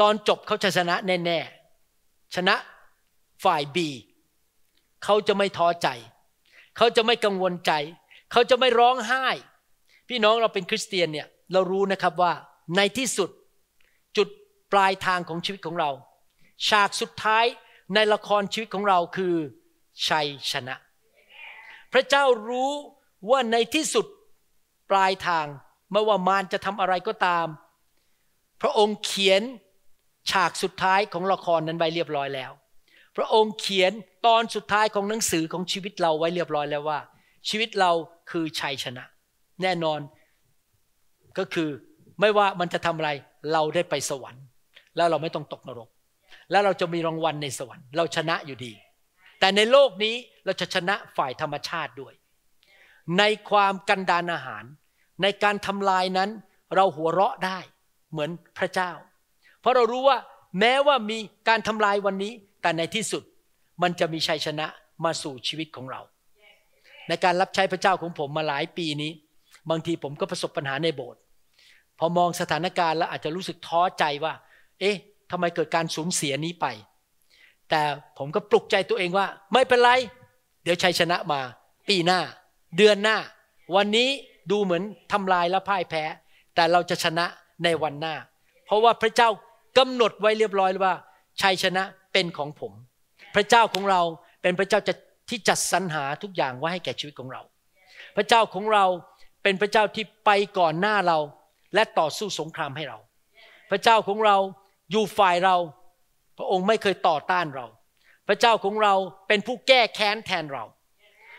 ตอนจบเขาจะชนะแน่ๆชนะฝ่าย B เขาจะไม่ท้อใจ เขาจะไม่กังวลใจ เขาจะไม่ร้องไห้ พี่น้องเราเป็นคริสเตียนเนี่ยเรารู้นะครับว่าในที่สุดจุดปลายทางของชีวิตของเรา ฉากสุดท้ายในละครชีวิตของเราคือชัยชนะ พระเจ้ารู้ว่าในที่สุดปลายทางไม่ว่ามารจะทำอะไรก็ตาม พระองค์เขียนฉากสุดท้ายของละครนั้นไว้เรียบร้อยแล้วระองค์เขียนตอนสุดท้ายของหนังสือของชีวิตเราไว้เรียบร้อยแล้วว่า ชีวิตเราคือชัยชนะ แน่นอนก็คือไม่ว่ามันจะทำอะไรเราได้ไปสวรรค์ แล้วเราไม่ต้องตกนรก แล้วเราจะมีรางวัลในสวรรค์เราชนะอยู่ดี แต่ในโลกนี้เราจะชนะฝ่ายธรรมชาติด้วย ในความกันดานอาหาร ในการทำลายนั้น เราหัวเราะได้เหมือนพระเจ้า เพราะเรารู้ว่าแม้ว่ามีการทำลายวันนี้แต่ในที่สุดมันจะมีชัยชนะมาสู่ชีวิตของเรา ในการรับใช้พระเจ้าของผมมาหลายปีนี้ บางทีผมก็ประสบปัญหาในโบสถ์พอมองสถานการณ์แล้วอาจจะรู้สึกท้อใจว่า เอ๊ะทำไมเกิดการสูญเสียนี้ไป แต่ผมก็ปลุกใจตัวเองว่า ไม่เป็นไร เดี๋ยวชัยชนะมา ปีหน้า เดือนหน้า วันนี้ดูเหมือนทำลายและพ่ายแพ้ แต่เราจะชนะในวันหน้า เพราะว่าพระเจ้ากำหนดไว้เรียบร้อยว่า ชัยชนะเป็นของผม พระเจ้าของเราเป็นพระเจ้าที่จัดสรรหาทุกอย่าง ไว้ให้แก่ชีวิตของเรา พระเจ้าของเราเป็นพระเจ้าที่ไปก่อนหน้าเราและต่อสู้สงครามให้เรา พระเจ้าของเราอยู่ฝ่ายเรา พระองค์ไม่เคยต่อต้านเรา พระเจ้าของเราเป็นผู้แก้แค้นแทนเรา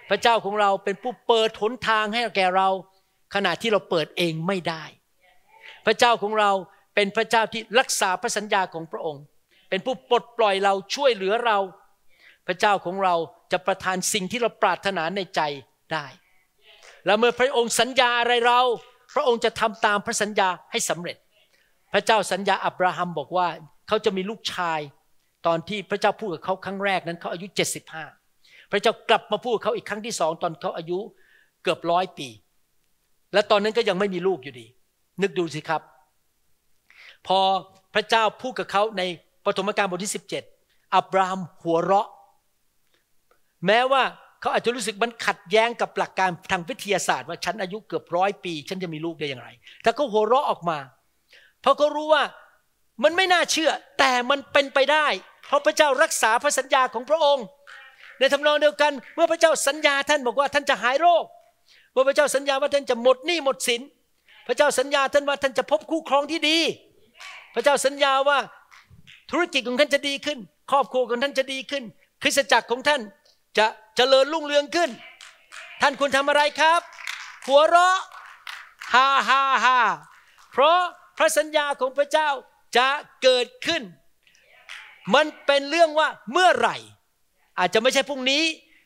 พระเจ้าของเราเป็นผู้เปิดหนทางให้แก่เรา ขณะที่เราเปิดเองไม่ได้ พระเจ้าของเราเป็นพระเจ้าที่รักษาพระสัญญาของพระองค์เป็นผู้ปลดปล่อยเราช่วยเหลือเรา พระเจ้าของเราจะประทานสิ่งที่เราปรารถนาในใจได้ และเมื่อพระองค์สัญญาอะไรเรา พระองค์จะทำตามพระสัญญาให้สำเร็จ พระเจ้าสัญญาอับราฮัมบอกว่าเขาจะมีลูกชาย ตอนที่พระเจ้าพูดกับเขาครั้งแรกนั้นเขาอายุ75พระเจ้ากลับมาพูดกับเขาอีกครั้งที่สองตอนเขาอายุเกือบร้อยปี และตอนนั้นก็ยังไม่มีลูกอยู่ดี นึกดูสิครับ พอพระเจ้าพูดกับเขาในปฐมกาลบทที่17อับราฮัมหัวเราะ แม้ว่าเขาอาจจะรู้สึกมันขัดแย้งกับหลักการทางวิทยาศาสตร์ว่า ฉันอายุเกือบร้อยปี ฉันจะมีลูกได้อย่างไรแต่เขาหัวเราะออกมา เพราะเขารู้ว่ามันไม่น่าเชื่อ แต่มันเป็นไปได้ เพราะพระเจ้ารักษาพระสัญญาของพระองค์ ในทำนองเดียวกันเมื่อพระเจ้าสัญญาท่านบอกว่าท่านจะหายโรคเมื่อพระเจ้าสัญญาว่าท่านจะหมดหนี้หมดสินพระเจ้าสัญญาท่านว่าท่านจะพบคู่ครองที่ดี พระเจ้าสัญญาว่าธุรกิจของท่านจะดีขึ้น ครอบครัวของท่านจะดีขึ้น คริสตจักรของท่านจะจะเจริญรุ่งเรืองขึ้น ท่านควรทำอะไรครับ หัวเราะ ฮ่าฮ่าฮ่าเพราะพระสัญญาของพระเจ้าจะเกิดขึ้น มันเป็นเรื่องว่าเมื่อไหร่ อาจจะไม่ใช่พรุ่งนี้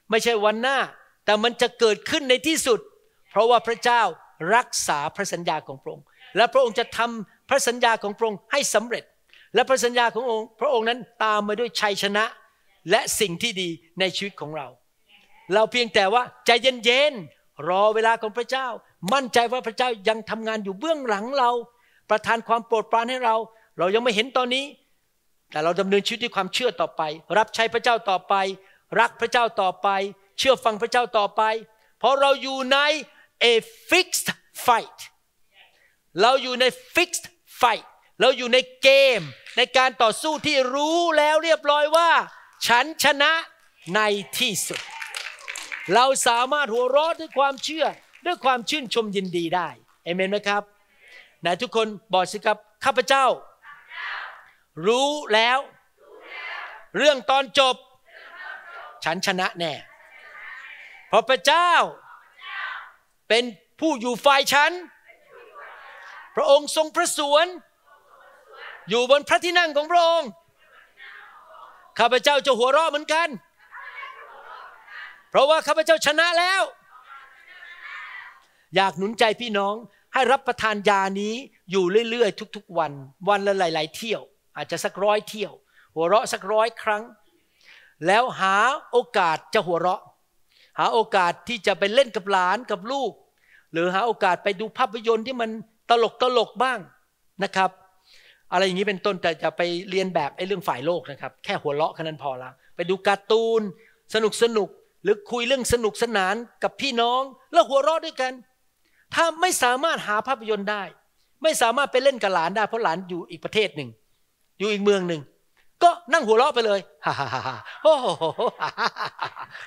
ไม่ใช่วันหน้า แต่มันจะเกิดขึ้นในที่สุด เพราะว่าพระเจ้ารักษาพระสัญญาของพระองค์ และพระองค์จะทำพระสัญญาของพระองค์ให้สำเร็จและพระสัญญาขององค์พระองค์นั้นตามมาด้วยชัยชนะและสิ่งที่ดีในชีวิตของเรา เราเพียงแต่ว่าใจเย็นๆรอเวลาของพระเจ้า มั่นใจว่า พระเจ้ายังทำงานอยู่เบื้องหลังเรา ประทานความโปรดปรานให้เราเรายังไม่เห็นตอนนี้ แต่เราดำเนินชีวิตด้วยความเชื่อต่อไป รับใช้พระเจ้าต่อไป รักพระเจ้าต่อไป เชื่อฟังพระเจ้าต่อไป เพราะเราอยู่ใน a fixed fight เราอยู่ใน fixed fight เราอยู่ในเกมในการต่อสู้ที่รู้แล้วเรียบร้อยว่า ฉันชนะในที่สุด เราสามารถหัวเราะด้วยความเชื่อด้วยความชื่นชมยินดีได้เอเมนไหมครับไหนทุกคนบอกสิครับ ข้าพเจ้า รู้แล้ว เรื่องตอนจบ ฉันชนะแน่เพราะพระเจ้า เป็นผู้อยู่ฝ่ายฉันพระองค์ทรงพระสวนอยู่บนพระที่นั่งของพระองค์ ข้าพเจ้าจะหัวเราะเหมือนกัน เพราะว่าข้าพเจ้าชนะแล้ว อยากหนุนใจพี่น้องให้รับประทานยานี้อยู่เรื่อยๆทุก ๆ วัน วันละหลายๆเที่ยว อาจจะสักร้อยเที่ยว หัวเราะสักร้อยครั้ง แล้วหาโอกาสจะหัวเราะ หาโอกาสที่จะไปเล่นกับหลานกับลูก หรือหาโอกาสไปดูภาพยนตร์ที่มันตลกตลกบ้างนะครับอะไรอย่างนี้เป็นต้นแต่จะไปเรียนแบบไอ้เรื่องฝ่ายโลกนะครับ แค่หัวเราะแค่นั้นพอละ ไปดูการ์ตูนสนุกสนุกหรือคุยเรื่องสนุกสนานกับพี่น้องแล้วหัวเราะด้วยกัน ถ้าไม่สามารถหาภาพยนตร์ได้ ไม่สามารถไปเล่นกับหลานได้เพราะหลานอยู่อีกประเทศหนึ่งอยู่อีกเมืองหนึ่งก็นั่งหัวเราะไปเลยฮ่าฮ่าฮ่าโอ้โห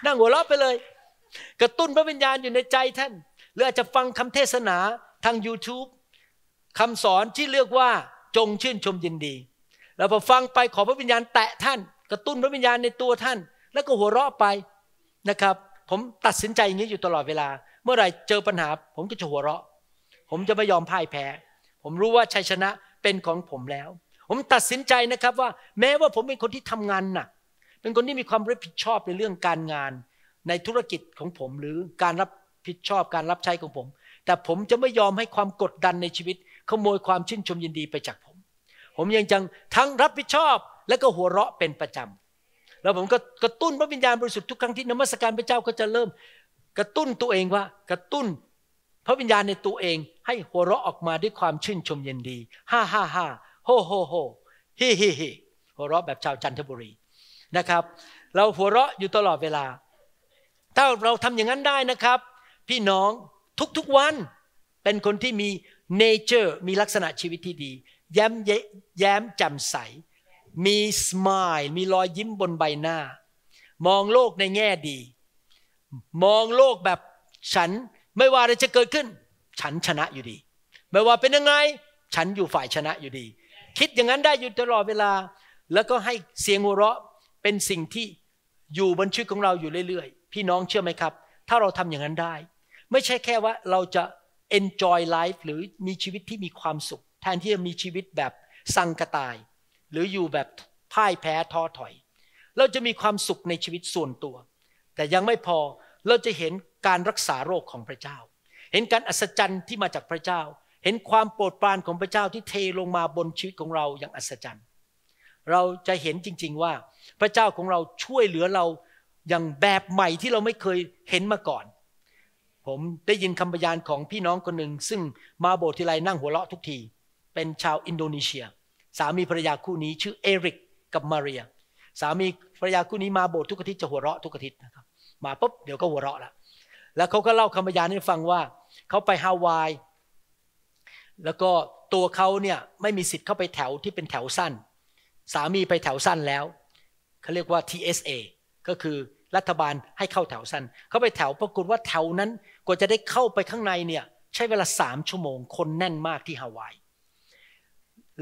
นั่งหัวเราะไปเลย กระตุ้นพระวิญญาณอยู่ในใจท่านหรืออาจจะฟังคำเทศนาทาง YouTube คำสอนที่เรียกว่าจงชื่นชมยินดีแล้วพอฟังไปขอพระวิญญาณแตะท่าน กระตุ้นพระวิญญาณในตัวท่าน แล้วก็หัวเราะไปนะครับ ผมตัดสินใจอย่างนี้อยู่ตลอดเวลา เมื่อไหร่เจอปัญหา ผมก็จะหัวเราะ ผมจะไม่ยอมพ่ายแพ้ ผมรู้ว่าชัยชนะเป็นของผมแล้ว ผมตัดสินใจนะครับว่าแม้ว่าผมเป็นคนที่ทำงานหนักเป็นคนที่มีความรับผิดชอบในเรื่องการงาน ในธุรกิจของผมหรือการรับผิดชอบการรับใช้ของผม แต่ผมจะไม่ยอมให้ความกดดันในชีวิตขโมยความชื่นชมยินดีไปจากผผมยังจังทั้งรับผิดชอบและก็หัวเราะเป็นประจำแล้วผมก็กระตุ้นพระวิญญาณบริสุทธิ์ทุกครั้งที่นมัสการพระเจ้าก็จะเริ่มกระตุ้นตัวเองว่ากระตุ้นพระวิญญาณในตัวเอง ให้หัวเราะออกมาด้วยความชื่นชมยินดีฮ่าฮ่าฮ่าโฮโฮโฮฮิฮิฮิหัวเราะแบบชาวจันทบุรีนะครับเราหัวเราะอยู่ตลอดเวลาถ้าเราทำอย่างนั้นได้นะครับ พี่น้องทุกๆวันเป็นคนที่มีเนเจอร์มีลักษณะชีวิตที่ดีย้มแย้มแจ่มใส มีสมายมีรอยยิ้มบนใบหน้า มองโลกในแง่ดี มองโลกแบบฉัน ไม่ว่าอะไรจะเกิดขึ้น ฉันชนะอยู่ดี ไม่ว่าเป็นยังไงฉันอยู่ฝ่ายชนะอยู่ดี คิดอย่างนั้นได้อยู่ตลอดเวลา แล้วก็ให้เสียงหัวเราะเป็นสิ่งที่อยู่บนชีวิตของเราอยู่เรื่อยๆ พี่น้องเชื่อไหมครับ ถ้าเราทำอย่างนั้นได้ ไม่ใช่แค่ว่าเราจะ enjoy life หรือมีชีวิตที่มีความสุขแทนที่จะมีชีวิตแบบสังกตาย หรืออยู่แบบพ่ายแพ้ท้อถอย เราจะมีความสุขในชีวิตส่วนตัว แต่ยังไม่พอเราจะเห็นการรักษาโรคของพระเจ้า เห็นการอัศจรรย์ที่มาจากพระเจ้า เห็นความโปรดปรานของพระเจ้าที่เทลงมาบนชีวิตของเราอย่างอัศจรรย์ เราจะเห็นจริงๆว่าพระเจ้าของเราช่วยเหลือเราอย่างแบบใหม่ที่เราไม่เคยเห็นมาก่อน ผมได้ยินคำพยานของพี่น้องคนหนึ่งซึ่งมาโบสถ์ทีไรนั่งหัวเราะทุกทีเป็นชาวอินโดนีเซีย สามีภรรยาคู่นี้ชื่อเอริกกับมาเรีย สามีภรรยาคู่นี้มาโบสถ์ทุกอาทิตย์จะหัวเราะทุกอาทิตย์นะครับ มาปุ๊บเดี๋ยวก็หัวเราะละ แล้วเขาก็เล่าคำพยานให้ฟังว่าเขาไปฮาวาย แล้วก็ตัวเขาเนี่ยไม่มีสิทธิ์เข้าไปแถวที่เป็นแถวสั้น สามีไปแถวสั้นแล้ว เขาเรียกว่า TSA ก็คือรัฐบาลให้เข้าแถวสั้น เขาไปแถวปรากฏว่าแถวนั้นกว่าจะได้เข้าไปข้างในเนี่ยใช้เวลาสามชั่วโมงคนแน่นมากที่ฮาวาย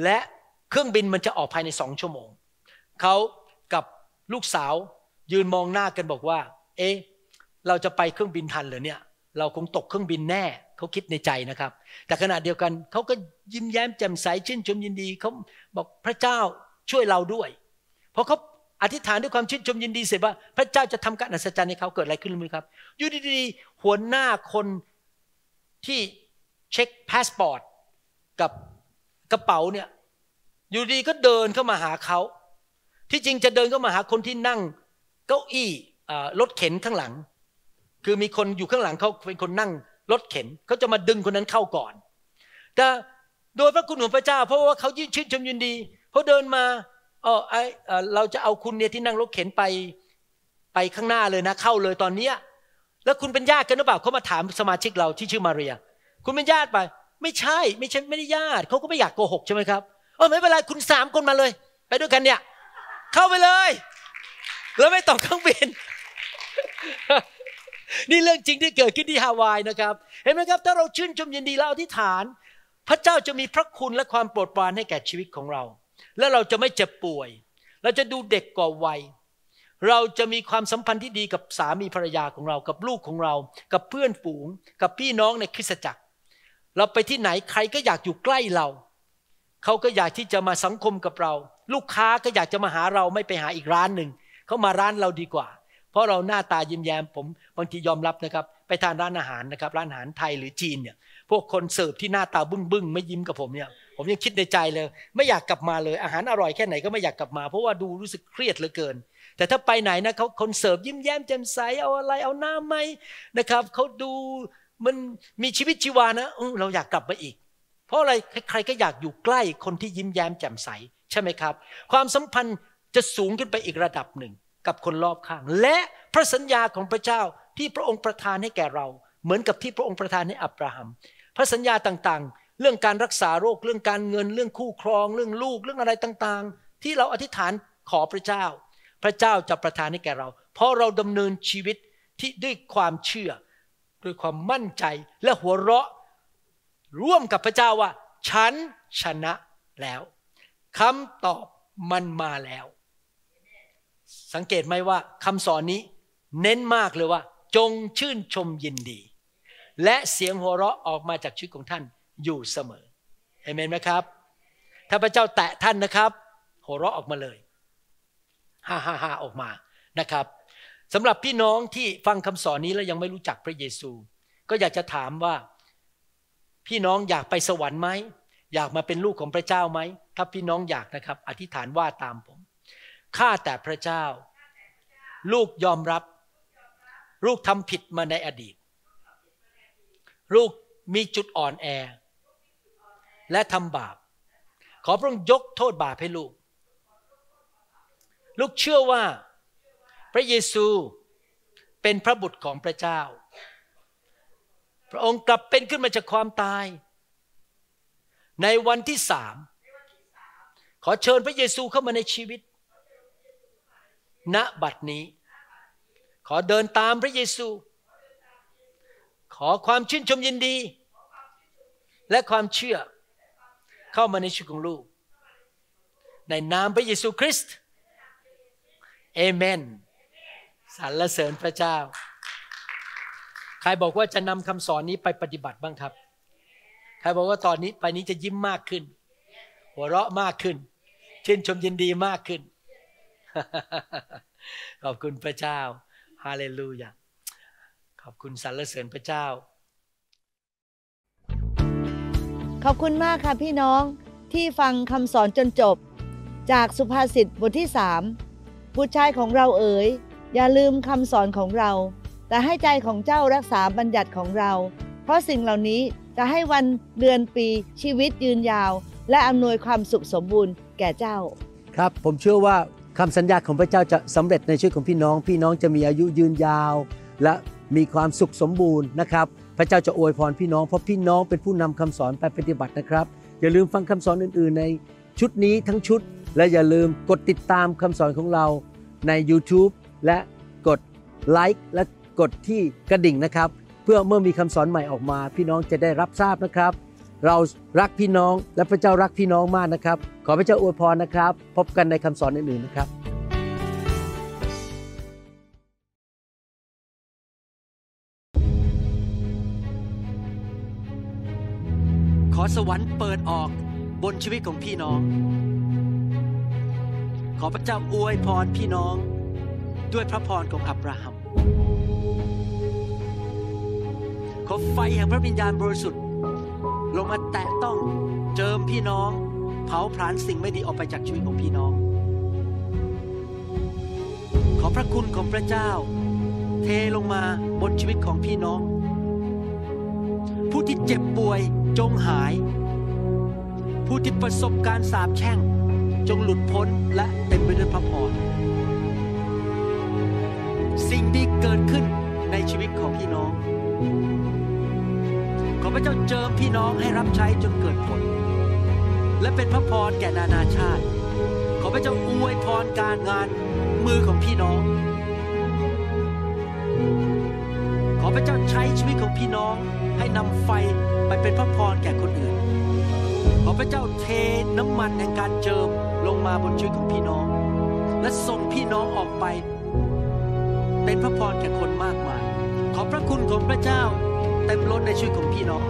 และเครื่องบินมันจะออกภายในสองชั่วโมง เขากับลูกสาวยืนมองหน้ากันบอกว่า เอ๊ะเราจะไปเครื่องบินทันหรือเนี่ย เราคงตกเครื่องบินแน่ เขาคิดในใจนะครับ แต่ขณะเดียวกัน เขาก็ยิ้มแย้มแจ่มใสชื่นชมยินดีเขาบอกพระเจ้าช่วยเราด้วย เพราะเขาอธิษฐานด้วยความชื่นชมยินดีเสร็จว่าพระเจ้าจะทำการอัศจรรย์ในเขาเกิดอะไรขึ้นรู้ไหมครับอยู่ดีๆหัวหน้าคนที่เช็คพาสปอร์ตกับกระเป๋าเนี่ยอยู่ดีก็เดินเข้ามาหาเขาที่จริงจะเดินเข้ามาหาคนที่นั่งเก้าอี้รถเข็นข้างหลัง คือมีคนอยู่ข้างหลังเขาเป็นคนนั่งรถเข็นเขาจะมาดึงคนนั้นเข้าก่อน แต่โดยพระคุณของพระเจ้า เพราะว่าเขายื่นชื่นชมยินดีเขาเดินมาอ๋อไอเราจะเอาคุณเนี่ยที่นั่งรถเข็นไปไปข้างหน้าเลยนะเข้าเลยตอนเนี้ยแล้วคุณเป็นญาติกันหรือเปล่าเขามาถามสมาชิกเราที่ชื่อมาเรียคุณเป็นญาติไปไม่ใช่ ไม่ใช่ไม่ได้ญาติเขาก็ไม่อยากโกหกใช่ไหมครับเออไม่เป็นไรคุณสามคนมาเลย ไปด้วยกันเนี่ยเข้าไปเลยแล้วไม่ต่อเครื่องบินนี่เรื่องจริงที่เกิดขึ้นที่ฮาวายนะครับเห็นไหมครับถ้าเราชื่นชมยินดีและอธิษฐาน พระเจ้าจะมีพระคุณและความโปรดปรานให้แก่ชีวิตของเรา และเราจะไม่เจ็บป่วย เราจะดูเด็กกว่าวัยเราจะมีความสัมพันธ์ที่ดีกับสามีภรรยาของเรา กับลูกของเรา กับเพื่อนฝูงกับพี่น้องในคริสตจักรเราไปที่ไหนใครก็อยากอยู่ใกล้เรา เขาก็อยากที่จะมาสังคมกับเรา ลูกค้าก็อยากจะมาหาเราไม่ไปหาอีกร้านหนึ่ง เขามาร้านเราดีกว่า เพราะเราหน้าตายิ้มแย้มผมบางทียอมรับนะครับ ไปทานร้านอาหารนะครับร้านอาหารไทยหรือจีนเนี่ยพวกคนเสิร์ฟที่หน้าตาบึ้งบึ้งไม่ยิ้มกับผมเนี่ย ผมยังคิดในใจเลย ไม่อยากกลับมาเลย อาหารอร่อยแค่ไหนก็ไม่อยากกลับมาเพราะว่าดูรู้สึกเครียดเหลือเกิน แต่ถ้าไปไหนนะเขาคนเสิร์ฟยิ้มแย้มแจ่มใสเอาอะไรเอาหน้าไหมนะครับเขาดูมันมีชีวิตชีวานะเราอยากกลับมาอีก เพราะอะไรใครๆก็อยากอยู่ใกล้คนที่ยิ้มแย้มแจ่มใสใช่ไหมครับ ความสัมพันธ์จะสูงขึ้นไปอีกระดับหนึ่ง กับคนรอบข้าง และพระสัญญาของพระเจ้าที่พระองค์ประทานให้แก่เรา เหมือนกับที่พระองค์ประทานให้อับราฮัมพระสัญญาต่างๆ เรื่องการรักษาโรค เรื่องการเงิน เรื่องคู่ครอง เรื่องลูก เรื่องอะไรต่างๆ ที่เราอธิษฐานขอพระเจ้า พระเจ้าจะประทานให้แก่เรา เพราะเราดำเนินชีวิตที่ด้วยความเชื่อด้วยความมั่นใจและหัวเราะ ร่วมกับพระเจ้าว่า ฉันชนะแล้วคำตอบมันมาแล้ว สังเกตไหมว่าคำสอนนี้ เน้นมากเลยว่า จงชื่นชมยินดี และเสียงหัวเราะออกมาจากชีวิตของท่านอยู่เสมอเอเมนไหมครับถ้าพระเจ้าแตะท่านนะครับ หัวเราะออกมาเลยฮ่าฮ่าฮ่าออกมานะครับสำหรับพี่น้องที่ฟังคำสอนนี้แล้วยังไม่รู้จักพระเยซู ก็อยากจะถามว่าพี่น้องอยากไปสวรรค์ไหมอยากมาเป็นลูกของพระเจ้าไหมถ้าพี่น้องอยากนะครับ อธิษฐานว่าตามผมข้าแต่พระเจ้าลูกยอมรับ ลูกทำผิดมาในอดีต ลูกมีจุดอ่อนแอ และทำบาปขอพระองค์ยกโทษบาปให้ลูก ลูกเชื่อว่าพระเยซูเป็นพระบุตรของพระเจ้า พระองค์กลับเป็นขึ้นมาจากความตาย ในวันที่สามขอเชิญพระเยซูเข้ามาในชีวิต ณบัดนี้ ขอเดินตามพระเยซู ขอความชื่นชมยินดี และความเชื่อเข้ามาในชีวิตของลูก ในนามพระเยซูคริสต์เอเมนสรรเสริญพระเจ้า ใครบอกว่าจะนำคำสอนนี้ไปปฏิบัติบ้างครับ ใครบอกว่าตอนนี้ไปนี้จะยิ้มมากขึ้น หัวเราะมากขึ้นชื่นชมยินดีมากขึ้น ขอบคุณพระเจ้า ฮาเลลูยา ขอบคุณสรรเสริญพระเจ้า ขอบคุณมากค่ะพี่น้องที่ฟังคำสอนจนจบ จากสุภาษิตบทที่สามผู้ชายของเราเอ๋ยอย่าลืมคำสอนของเรา แต่ให้ใจของเจ้ารักษาบัญญัติของเรา เพราะสิ่งเหล่านี้จะให้วันเดือนปีชีวิตยืนยาว และอำนวยความสุขสมบูรณ์แก่เจ้า ครับ ผมเชื่อว่าคำสัญญาของพระเจ้าจะสำเร็จในชีวิตของพี่น้อง พี่น้องจะมีอายุยืนยาวและมีความสุขสมบูรณ์นะครับ พระเจ้าจะอวยพรพี่น้องเพราะพี่น้องเป็นผู้นำคำสอนไปปฏิบัตินะครับ อย่าลืมฟังคำสอนอื่นๆ ในชุดนี้ทั้งชุด และอย่าลืมกดติดตามคำสอนของเราใน YouTube และกดไลค์และกดที่กระดิ่งนะครับ เพื่อเมื่อมีคำสอนใหม่ออกมา พี่น้องจะได้รับทราบนะครับ เรารักพี่น้องและพระเจ้ารักพี่น้องมากนะครับ ขอพระเจ้าอวยพรนะครับ พบกันในคำสอนอื่นๆนะครับ ขอสวรรค์เปิดออกบนชีวิตของพี่น้อง ขอพระเจ้าอวยพรพี่น้องด้วยพระพรของอับราฮัม ขอไฟแห่งพระวิญญาณบริสุทธิ์ลงมาแตะต้องเจิมพี่น้อง เผาผลาญสิ่งไม่ดีออกไปจากชีวิตของพี่น้อง ขอพระคุณของพระเจ้า เทลงมาบนชีวิตของพี่น้อง ผู้ที่เจ็บป่วยจงหาย ผู้ที่ประสบการสาบแช่ง จงหลุดพ้นและเต็มไปด้วยพระพรสิ่งที่เกิดขึ้นในชีวิตของพี่น้องขอพระเจ้าเจิมพี่น้องให้รับใช้จนเกิดผล และเป็นพระพรแก่นานาชาติขอพระเจ้าอวยพรการงานมือของพี่น้อง ขอพระเจ้าใช้ชีวิตของพี่น้องให้นำไฟไปเป็นพระพรแก่คนอื่นขอพระเจ้าเทน้ำมันแห่งการเจิมลงมาบนชีวิตของพี่น้อง และส่งพี่น้องออกไปเป็นพระพรแก่คนมากมาย ขอพระคุณของพระเจ้าเต็มล้นในชีวิตของพี่น้อง